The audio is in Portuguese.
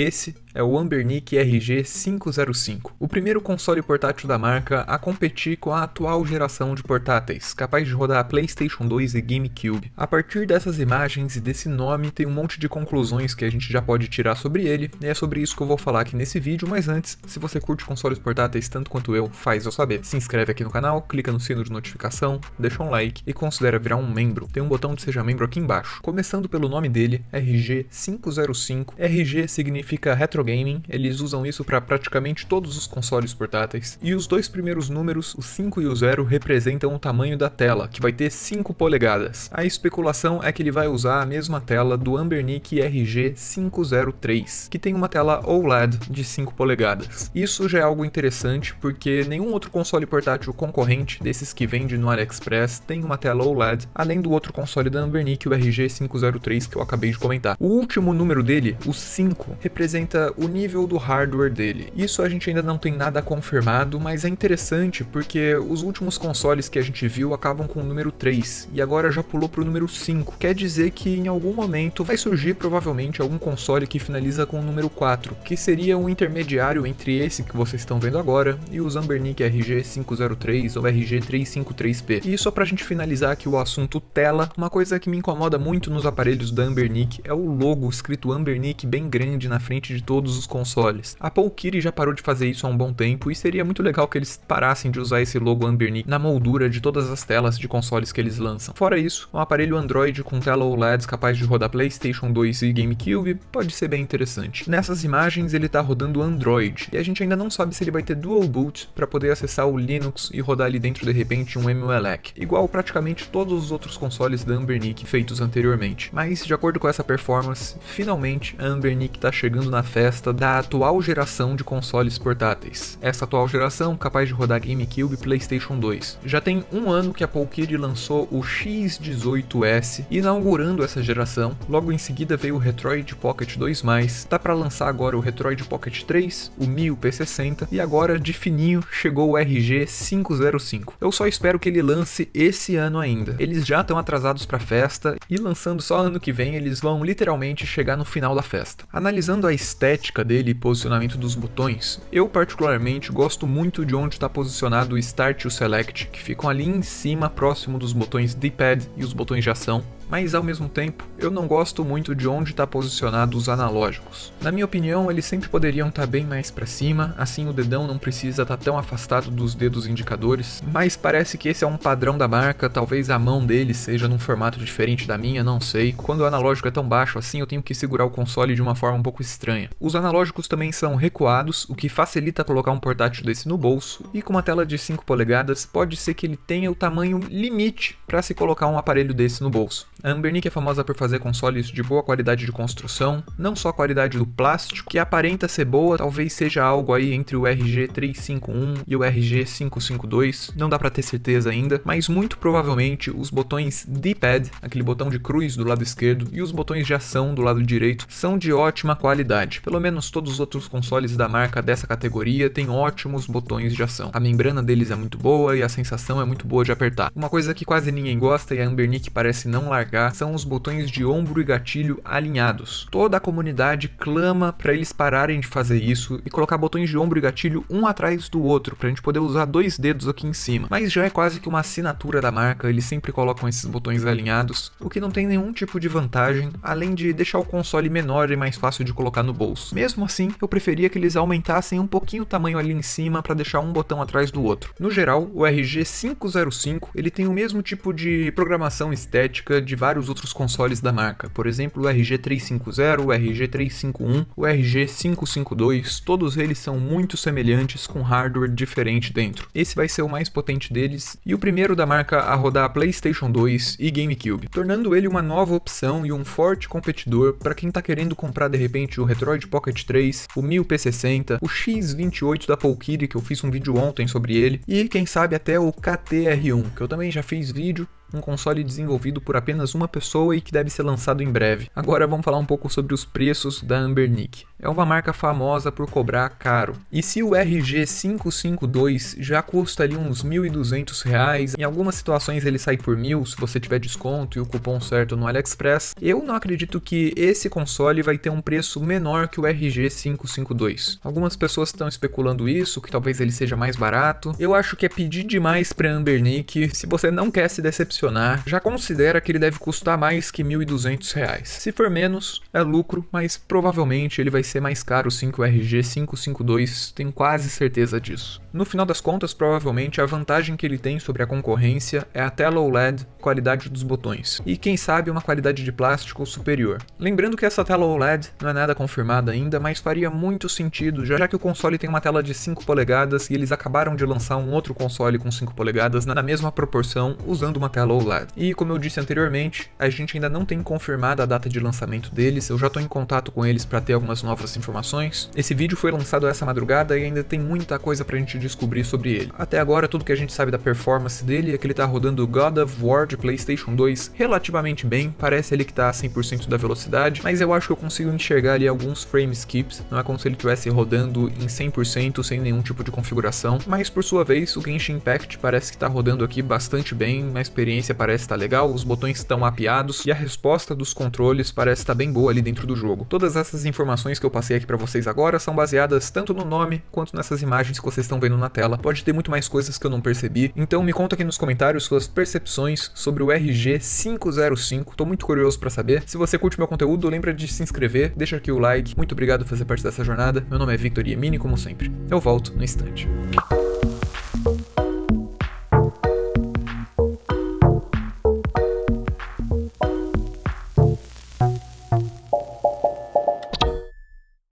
Esse é o Ambernic RG505, o primeiro console portátil da marca a competir com a atual geração de portáteis, capaz de rodar PlayStation 2 e GameCube. A partir dessas imagens e desse nome, tem um monte de conclusões que a gente já pode tirar sobre ele, e é sobre isso que eu vou falar aqui nesse vídeo, mas antes, se você curte consoles portáteis tanto quanto eu, faz eu saber. Se inscreve aqui no canal, clica no sino de notificação, deixa um like e considera virar um membro. Tem um botão de seja membro aqui embaixo. Começando pelo nome dele, RG505. RG significa retro retro gaming, eles usam isso para praticamente todos os consoles portáteis. E os dois primeiros números, o 5 e o 0, representam o tamanho da tela, que vai ter 5 polegadas. A especulação é que ele vai usar a mesma tela do Ambernic RG503, que tem uma tela OLED de 5 polegadas. Isso já é algo interessante porque nenhum outro console portátil concorrente desses que vende no AliExpress tem uma tela OLED, além do outro console da Ambernic, o RG503 que eu acabei de comentar. O último número dele, o 5, representa o nível do hardware dele. Isso a gente ainda não tem nada confirmado, mas é interessante porque os últimos consoles que a gente viu acabam com o número 3 e agora já pulou para o número 5. Quer dizer que em algum momento vai surgir provavelmente algum console que finaliza com o número 4, que seria um intermediário entre esse que vocês estão vendo agora e o Zambernick RG503 ou RG353P. E só a gente finalizar aqui o assunto tela, uma coisa que me incomoda muito nos aparelhos da Ambernick é o logo escrito Ambernick bem grande na frente de todo todos os consoles. A Polkiri já parou de fazer isso há um bom tempo e seria muito legal que eles parassem de usar esse logo Ambernic na moldura de todas as telas de consoles que eles lançam. Fora isso, um aparelho Android com tela OLED capaz de rodar PlayStation 2 e GameCube pode ser bem interessante. Nessas imagens ele tá rodando Android e a gente ainda não sabe se ele vai ter dual boot para poder acessar o Linux e rodar ali dentro de repente um MLEC, igual praticamente todos os outros consoles da Ambernic feitos anteriormente. Mas de acordo com essa performance, finalmente a Ambernic tá chegando na festa da atual geração de consoles portáteis. Essa atual geração, capaz de rodar GameCube e PlayStation 2. Já tem um ano que a Polkid lançou o X18S, inaugurando essa geração. Logo em seguida veio o Retroid Pocket 2, tá para lançar agora o Retroid Pocket 3, o 1000 P60 e agora de fininho chegou o RG505. Eu só espero que ele lance esse ano ainda. Eles já estão atrasados para festa e lançando só ano que vem eles vão literalmente chegar no final da festa. Analisando a estética estética dele e posicionamento dos botões. Eu particularmente gosto muito de onde está posicionado o Start e o Select, que ficam ali em cima próximo dos botões D-pad e os botões de ação, mas ao mesmo tempo eu não gosto muito de onde está posicionado os analógicos. Na minha opinião, eles sempre poderiam estar tá bem mais para cima, assim o dedão não precisa estar tá tão afastado dos dedos indicadores, mas parece que esse é um padrão da marca, talvez a mão dele seja num formato diferente da minha, não sei. Quando o analógico é tão baixo assim, eu tenho que segurar o console de uma forma um pouco estranha. Os analógicos também são recuados, o que facilita colocar um portátil desse no bolso, e com uma tela de 5 polegadas, pode ser que ele tenha o tamanho limite para se colocar um aparelho desse no bolso. A Ambernic é famosa por fazer consoles de boa qualidade de construção, não só a qualidade do plástico, que aparenta ser boa, talvez seja algo aí entre o RG351 e o RG552, não dá para ter certeza ainda, mas muito provavelmente os botões D-pad, aquele botão de cruz do lado esquerdo, e os botões de ação do lado direito são de ótima qualidade. Pelo menos todos os outros consoles da marca dessa categoria têm ótimos botões de ação. A membrana deles é muito boa e a sensação é muito boa de apertar. Uma coisa que quase ninguém gosta e a Ambernic parece não largar RH são os botões de ombro e gatilho alinhados. Toda a comunidade clama para eles pararem de fazer isso e colocar botões de ombro e gatilho um atrás do outro, para a gente poder usar dois dedos aqui em cima. Mas já é quase que uma assinatura da marca, eles sempre colocam esses botões alinhados, o que não tem nenhum tipo de vantagem, além de deixar o console menor e mais fácil de colocar no bolso. Mesmo assim, eu preferia que eles aumentassem um pouquinho o tamanho ali em cima para deixar um botão atrás do outro. No geral, o RG505 ele tem o mesmo tipo de programação estética de vários outros consoles da marca, por exemplo o RG350, o RG351, o RG552, todos eles são muito semelhantes com hardware diferente dentro. Esse vai ser o mais potente deles e o primeiro da marca a rodar PlayStation 2 e GameCube, tornando ele uma nova opção e um forte competidor para quem está querendo comprar de repente o Retroid Pocket 3, o 1000P60, o X28 da Polkiri que eu fiz um vídeo ontem sobre ele e quem sabe até o KTR1, que eu também já fiz vídeo um console desenvolvido por apenas uma pessoa e que deve ser lançado em breve. Agora vamos falar um pouco sobre os preços da Ambernic. É uma marca famosa por cobrar caro. E se o RG552 já custa ali uns R$ 1.200, em algumas situações ele sai por mil se você tiver desconto e o cupom certo no AliExpress, eu não acredito que esse console vai ter um preço menor que o RG552. Algumas pessoas estão especulando isso, que talvez ele seja mais barato. Eu acho que é pedir demais para Ambernic. Se você não quer se decepcionar já considera que ele deve custar mais que R$ 1.200. Se for menos, é lucro, mas provavelmente ele vai ser mais caro o 5RG552, tenho quase certeza disso. No final das contas, provavelmente a vantagem que ele tem sobre a concorrência é a tela OLED, qualidade dos botões, e quem sabe uma qualidade de plástico superior. Lembrando que essa tela OLED não é nada confirmada ainda, mas faria muito sentido, já que o console tem uma tela de 5 polegadas e eles acabaram de lançar um outro console com 5 polegadas na mesma proporção usando uma tela e como eu disse anteriormente, a gente ainda não tem confirmada a data de lançamento deles, eu já estou em contato com eles para ter algumas novas informações. Esse vídeo foi lançado essa madrugada e ainda tem muita coisa para a gente descobrir sobre ele. Até agora, tudo que a gente sabe da performance dele é que ele está rodando God of War de PlayStation 2 relativamente bem, parece ele que está a 100% da velocidade, mas eu acho que eu consigo enxergar ali alguns frame skips, não é como se ele estivesse rodando em 100% sem nenhum tipo de configuração, mas por sua vez, o Genshin Impact parece que está rodando aqui bastante bem, uma experiência experiência parece estar tá legal, os botões estão mapeados e a resposta dos controles parece estar tá bem boa ali dentro do jogo. Todas essas informações que eu passei aqui para vocês agora são baseadas tanto no nome quanto nessas imagens que vocês estão vendo na tela. Pode ter muito mais coisas que eu não percebi, então me conta aqui nos comentários suas percepções sobre o RG505. Tô muito curioso para saber. Se você curte meu conteúdo, lembra de se inscrever, deixa aqui o like. Muito obrigado por fazer parte dessa jornada. Meu nome é Victor Yemini, como sempre. Eu volto no instante.